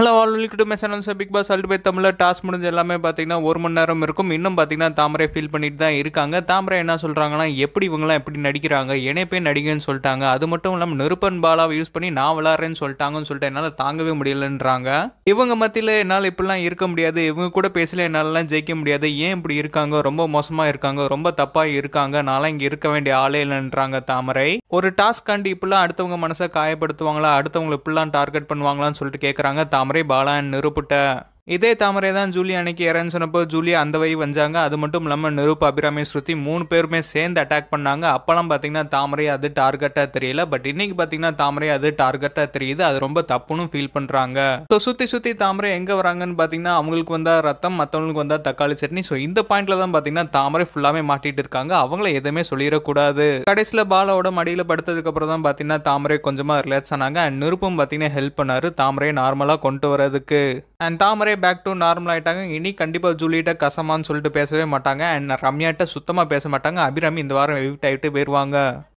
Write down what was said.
hello all welcome to my channel sir Bigg Boss அல்ட் பை தமிழில் டாஸ் முடிஞ்ச எல்லாமே பார்த்தீங்கன்னா ஒரு மணி நேரம் இருக்கும் இன்னும் பார்த்தீங்கன்னா தாமரை ஃபீல் பண்ணிட்டு தான் இருக்காங்க தாமரை என்ன சொல்கிறாங்கன்னா எப்படி இவங்களாம் எப்படி நடிக்கிறாங்க போய் நடிகன்னு சொல்லிட்டாங்க அது மட்டும் இல்லாமல் நெருப்பன் பாலாவை யூஸ் பண்ணி நான் விளாட்றேன்னு சொல்லிட்டாங்கன்னு சொல்லிட்டு என்னால் தாங்கவே முடியலன்றாங்க இவங்க மத்தியில் என்னால் இப்படிலாம் இருக்க முடியாது இவங்க கூட பேசல என்னாலலாம் ஜெயிக்க முடியாது ஏன் இப்படி இருக்காங்க ரொம்ப மோசமாக இருக்காங்க ரொம்ப தப்பாக இருக்காங்க நான்லாம் இங்கே இருக்க வேண்டிய ஆளே இல்லைன்றாங்க தாமரை ஒரு டாஸ்க் கண்டு இப்படிலாம் அடுத்தவங்க மனசை காயப்படுத்துவாங்களா அடுத்தவங்களை இப்படிலாம் டார்கெட் பண்ணுவாங்களான்னு சொல்லிட்டு கேட்குறாங்க தாமரை தாமரை பாலா நிருப்பிட்ட இதே தாமரை தான் ஜூலியா அன்னைக்கு இறன்னு சொன்னப்போ ஜூலியா அந்த வழி வந்தாங்க அது மட்டும் இல்லாமல் நெருப்பு அபிராமி ஸ்ருதி மூணு பேருமே சேர்ந்து அட்டாக் பண்ணாங்க அப்போலாம் பார்த்தீங்கன்னா தாமரை அது டார்கெட்டாக தெரியல பட் இன்னைக்கு பார்த்தீங்கன்னா தாமரை அது டார்கெட்டாக தெரியுது அது ரொம்ப தப்புன்னு ஃபீல் பண்ணுறாங்க ஸோ சுற்றி சுற்றி தாமரை எங்கே வராங்கன்னு பார்த்தீங்கன்னா அவங்களுக்கு வந்தால் ரத்தம் மற்றவங்களுக்கு வந்தால் தக்காளி சட்னி ஸோ இந்த பாயிண்ட்ல தான் பார்த்தீங்கன்னா தாமரை ஃபுல்லாகவே மாட்டிட்டு இருக்காங்க அவங்கள எதுவுமே சொல்லிடக்கூடாது கடைசியில் பாலோட மடியில் படுத்ததுக்கு அப்புறம் தான் பார்த்தீங்கன்னா தாமரை கொஞ்சமாக ரிலாக்ஸ் ஆனாங்க அண்ட் நெருப்பும் பார்த்தீங்கன்னா ஹெல்ப் பண்ணார் தாமரையை நார்மலாக கொண்டு வரதுக்கு and Thamarai back to normal ஆகிட்டாங்க இனி கண்டிப்பாக ஜூலியிட்ட கசமான்னு சொல்லிட்டு பேசவே மாட்டாங்க அண்ட் ரம்யாட்ட சுத்தமாக பேச மாட்டாங்க அபிராமி இந்த வாரம் எவிக்ட் ஆகிட்டு போயிடுவாங்க